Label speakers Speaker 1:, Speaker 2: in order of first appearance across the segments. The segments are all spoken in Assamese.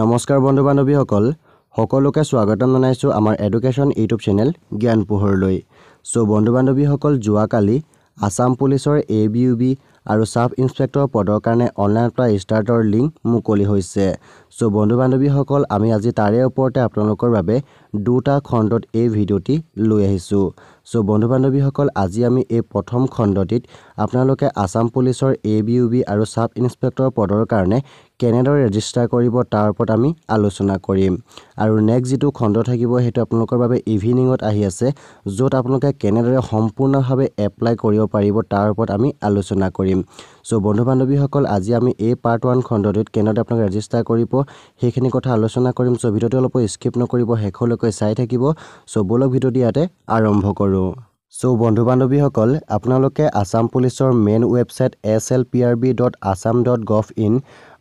Speaker 1: নমস্কাৰ বন্ধু বান্ধৱীসকল সকলোকে স্বাগতম জনাইছোঁ আমাৰ এডুকেশ্যন ইউটিউব চেনেল জ্ঞান পোহৰলৈ চ' বন্ধু বান্ধৱীসকল যোৱাকালি আছাম পুলিচৰ এ বি ইউ বি আৰু চাব ইনস্পেক্টৰ পদৰ কাৰণে অনলাইন এপ্লাই ষ্টাৰ্টৰ লিংক মুকলি হৈছে চ' বন্ধু বান্ধৱীসকল আমি আজি তাৰে ওপৰতে আপোনালোকৰ বাবে দুটা খণ্ডত এই ভিডিঅ'টি লৈ আহিছোঁ চ' বন্ধু বান্ধৱীসকল আজি আমি এই প্ৰথম খণ্ডটিত আপোনালোকে আছাম পুলিচৰ এ বি ইউ বি আৰু ছাব ইনস্পেক্টৰ পদৰ কাৰণে কেনেদৰে ৰেজিষ্টাৰ কৰিব তাৰ ওপৰত আমি আলোচনা কৰিম আৰু নেক্সট যিটো খণ্ড থাকিব সেইটো আপোনালোকৰ বাবে ইভিনিঙত আহি আছে য'ত আপোনালোকে কেনেদৰে সম্পূৰ্ণভাৱে এপ্লাই কৰিব পাৰিব তাৰ ওপৰত আমি আলোচনা কৰিম কৰিম চ' বন্ধু বান্ধৱীসকল আজি আমি এই পাৰ্ট ওৱান খণ্ডটোত কেনেদৰে আপোনাক ৰেজিষ্টাৰ কৰিব সেইখিনি কথা আলোচনা কৰিম চ' ভিডিঅ'টো অলপ স্কিপ নকৰিব শেষলৈকে চাই থাকিব চ' বলক ভিডিঅ'টো ইয়াতে আৰম্ভ কৰোঁ চ' বন্ধু বান্ধৱীসকল আপোনালোকে আছাম পুলিচৰ main website S L P R B dot Assam dot gov in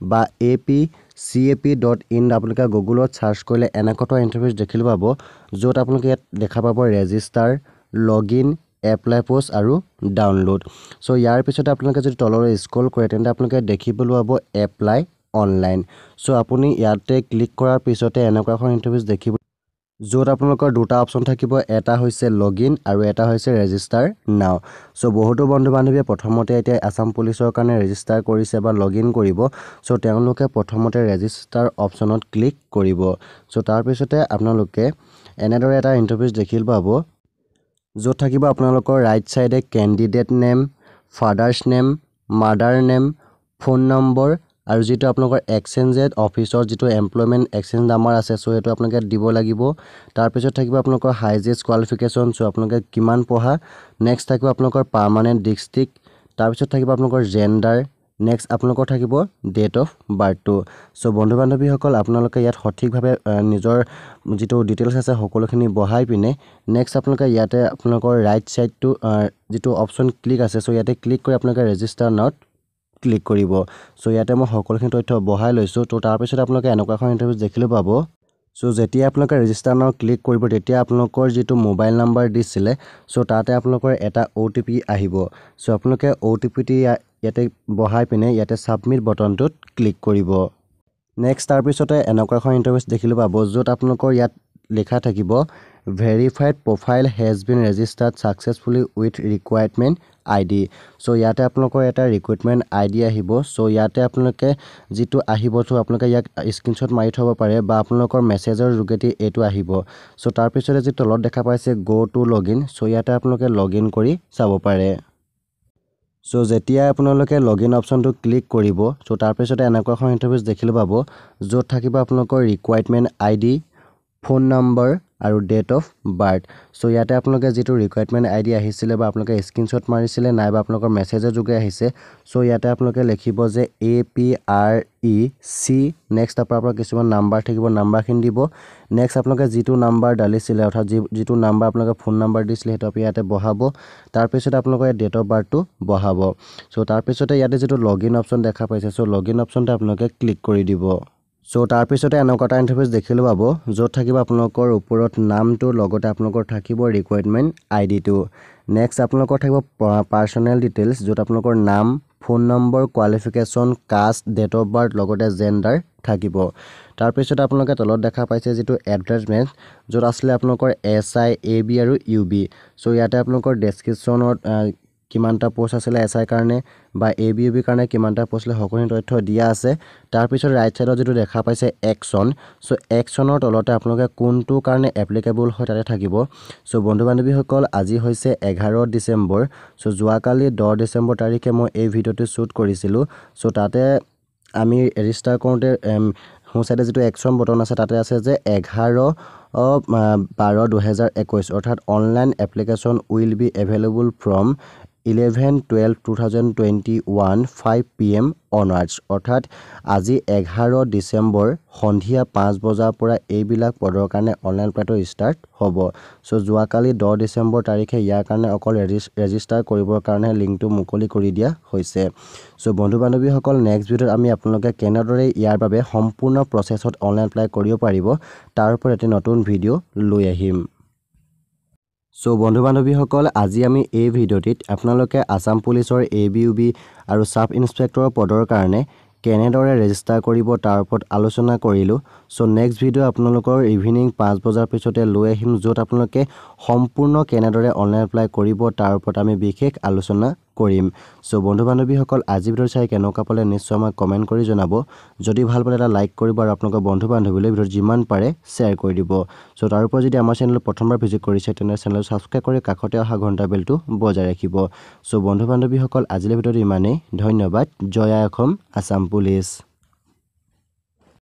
Speaker 1: বা A P C A P dot in আপোনালোকে গুগলত চাৰ্চ কৰিলে এনেকুৱা এটা ইণ্টাৰভিউ দেখিলে পাব য'ত আপোনালোকে ইয়াত দেখা পাব register log in apply post আৰু ডাউনলোড চ' ইয়াৰ পিছতে আপোনালোকে যদি তললৈ স্ক্ৰল কৰে তেন্তে আপোনালোকে দেখিবলৈ পাব এপ্লাই অনলাইন চ' আপুনি ইয়াতে ক্লিক কৰাৰ পিছতে এনেকুৱা এখন ইণ্টাৰভিউ দেখিব য'ত আপোনালোকৰ দুটা অপশ্যন থাকিব এটা হৈছে লগ ইন আৰু এটা হৈছে ৰেজিষ্টাৰ নাও চ' বহুতো বন্ধু বান্ধৱীয়ে প্ৰথমতে এতিয়া আছাম পুলিচৰ কাৰণে ৰেজিষ্টাৰ কৰিছে বা লগ ইন কৰিব চ' তেওঁলোকে প্ৰথমতে ৰেজিষ্টাৰ অপশ্যনত ক্লিক কৰিব চ' তাৰপিছতে আপোনালোকে এনেদৰে এটা ইণ্টাৰভিউ দেখিল পাব য'ত থাকিব আপোনালোকৰ ৰাইট চাইডে candidate name father's name mother name phone number আৰু যিটো আপোনালোকৰ এক্সেঞ্জেড অফিচৰ যিটো এমপ্লয়মেণ্ট এক্সেঞ্জ নাম্বাৰ আছে চ' সেইটো আপোনালোকে দিব লাগিব তাৰপিছত থাকিব আপোনালোকৰ হাইজেষ্ট কোৱালিফিকেশ্যন চ' আপোনালোকে কিমান পঢ়া নেক্সট থাকিব আপোনালোকৰ পাৰ্মানেণ্ট ডিষ্ট্ৰিক্ট তাৰপিছত থাকিব আপোনালোকৰ জেণ্ডাৰ নেক্সট আপোনালোকৰ থাকিব ডেট অফ বাৰ্থটো চ' বন্ধু বান্ধৱীসকল আপোনালোকে ইয়াত সঠিকভাৱে নিজৰ যিটো ডিটেইলছ আছে সকলোখিনি বহাই পিনে নেক্সট আপোনালোকে ইয়াতে আপোনালোকৰ ৰাইট ছাইডটো যিটো অপশ্যন ক্লিক আছে চ' ইয়াতে ক্লিক কৰি আপোনালোকে ৰেজিষ্টাৰ নাওত ক্লিক কৰিব চ' ইয়াতে মই সকলোখিনি তথ্য বহাই লৈছোঁ ত' তাৰপিছত আপোনালোকে এনেকুৱা এখন ইণ্টাৰভিউ দেখিলে পাব চ' যেতিয়া আপোনালোকে ৰেজিষ্টাৰ নাও ক্লিক কৰিব তেতিয়া আপোনালোকৰ যিটো মোবাইল নাম্বাৰ দিছিলে চ' তাতে আপোনালোকৰ এটা অ' টি পি আহিব চ' আপোনালোকে অ' টি পি টি ইয়াতে বহাই পিনে ইয়াতে ছাবমিট বটনটোত ক্লিক কৰিব নেক্সট তাৰপিছতে এনেকুৱা এখন ইণ্টাৰভিউ দেখিলোঁ পাব য'ত আপোনালোকৰ ইয়াত লিখা থাকিব verified profile has been registered successfully with requirement I D so' ইয়াতে আপোনালোকৰ এটা ৰিকুৱাৰমেণ্ট আই ডি আহিব চ' ইয়াতে আপোনালোকে যিটো আহিব চ' আপোনালোকে ইয়াক স্ক্ৰীণশ্বট মাৰি থ'ব পাৰে বা আপোনালোকৰ মেছেজৰ যোগেদি এইটো আহিব চ' তাৰপিছতে যি তলত দেখা পাইছে গ' টু লগ ইন চ' ইয়াতে আপোনালোকে লগ ইন কৰি চাব পাৰে চ' যেতিয়াই আপোনালোকে লগ ইন অপশ্যনটো ক্লিক কৰিব চ' তাৰপিছতে এনেকুৱা এখন ইণ্টাৰফেচ দেখিলে পাব য'ত থাকিব আপোনালোকৰ requirement I D phone number আৰু ডেট অফ বাৰ্থ চ' ইয়াতে আপোনালোকে যিটো ৰিকুৱাৰমেণ্ট আই ডি আহিছিলে বা আপোনালোকে স্ক্ৰীণশ্বট মাৰিছিলে নাইবা আপোনালোকৰ মেছেজৰ যোগে আহিছে চ' ইয়াতে আপোনালোকে লিখিব যে A P R E C next আপোনাৰ কিছুমান নাম্বাৰ থাকিব নাম্বাৰখিনি দিব নেক্সট আপোনালোকে যিটো নাম্বাৰ ডালিছিলে অৰ্থাৎ যি যিটো নাম্বাৰ আপোনালোকে ফোন নাম্বাৰ দিছিলে সেইটো আপুনি ইয়াতে বঢ়াব তাৰপিছত আপোনালোকে ডেট অফ বাৰ্থটো বঢ়াব চ' তাৰপিছতে ইয়াতে যিটো লগ ইন অপশ্যন দেখা পাইছে চ' লগ ইন অপশ্যনটো আপোনালোকে ক্লিক কৰি দিব চ' তাৰপিছতে এনেকুৱা এটা ইণ্টাৰফেচ দেখিলোঁ পাব য'ত থাকিব আপোনালোকৰ ওপৰত নামটো লগতে আপোনালোকৰ থাকিব ৰিকুৱাৰমেণ্ট আই ডিটো নেক্সট আপোনালোকৰ থাকিব পাৰ্চনেল ডিটেইলছ য'ত আপোনালোকৰ নাম phone number qualification caste date of birth লগতে জেণ্ডাৰ থাকিব তাৰপিছত আপোনালোকে তলত দেখা পাইছে যিটো এডভাৰ্টাইজমেণ্ট য'ত আছিলে আপোনালোকৰ এছ আই এ বি আৰু ইউ বি চ' ইয়াতে আপোনালোকৰ ডেছক্ৰিপশ্যনত কিমানটা পোষ্ট আছিলে এছ আইৰ কাৰণে বা এ বি ইউ বিৰ কাৰণে কিমানটা পোষ্ট আছিলে সকলোখিনি তথ্য দিয়া আছে তাৰপিছত ৰাইট চাইডত যিটো দেখা পাইছে একচন চ' একচনৰ তলতে আপোনালোকে কোনটো কাৰণে এপ্লিকেবল হয় তাতে থাকিব চ' বন্ধু বান্ধৱীসকল আজি হৈছে এঘাৰ ডিচেম্বৰ চ' যোৱাকালি দহ ডিচেম্বৰ তাৰিখে মই এই ভিডিঅ'টো শ্বুট কৰিছিলোঁ চ' তাতে আমি ৰেজিষ্টাৰ কৰোঁতে সোঁচাইডে যিটো একচন বটন আছে তাতে আছে যে এঘাৰ বাৰ দুহেজাৰ একৈছ অৰ্থাৎ online application will be available from eleven twelve two thousand twenty one five P M onwards অৰ্থাৎ আজি এঘাৰ ডিচেম্বৰ সন্ধিয়া পাঁচ বজাৰ পৰা এইবিলাক পদৰ কাৰণে অনলাইন প্লেটো ষ্টাৰ্ট হ'ব চ' যোৱাকালি দহ ডিচেম্বৰ তাৰিখে ইয়াৰ কাৰণে অকল ৰেজিষ্ট ৰেজিষ্টাৰ কৰিবৰ কাৰণে লিংকটো মুকলি কৰি দিয়া হৈছে চ' বন্ধু বান্ধৱীসকল নেক্সট ভিডিঅ'ত আমি আপোনালোকে কেনেদৰে ইয়াৰ বাবে সম্পূৰ্ণ প্ৰচেছত অনলাইন এপ্লাই কৰিব পাৰিব তাৰ ওপৰত এটি নতুন ভিডিঅ' লৈ আহিম চ' বন্ধু বান্ধৱীসকল আজি আমি এই ভিডিঅ'টিত আপোনালোকে আছাম পুলিচৰ এ বি ইউ বি আৰু ছাব ইনস্পেক্টৰ পদৰ কাৰণে কেনেদৰে ৰেজিষ্টাৰ কৰিব তাৰ ওপৰত আলোচনা কৰিলোঁ চ' নেক্সট ভিডিঅ' আপোনালোকৰ ইভিনিং পাঁচ বজাৰ পিছতে লৈ আহিম য'ত আপোনালোকে সম্পূৰ্ণ কেনেদৰে অনলাইন এপ্লাই কৰিব তাৰ ওপৰত আমি বিশেষ আলোচনা কৰিম চ' বন্ধু বান্ধৱীসকল আজি ভিতৰত চাই কেনেকুৱা পালে নিশ্চয় আমাক কমেণ্ট কৰি জনাব যদি ভাল পালে এটা লাইক কৰিব আৰু আপোনালোকৰ বন্ধু বান্ধৱীলৈ ভিতৰত যিমান পাৰে শ্বেয়াৰ কৰি দিব চ' তাৰোপৰি যদি আমাৰ চেনেলটো প্ৰথমবাৰ ভিজিট কৰিছে তেনেহ'লে চেনেলটো ছাবস্ক্ৰাইব কৰি কাষতে অহা ঘণ্টা বেলটো বজাই ৰাখিব চ' বন্ধু বান্ধৱীসকল আজিলৈ ভিতৰত ইমানেই ধন্যবাদ জয়া অসম আছাম পুলিচ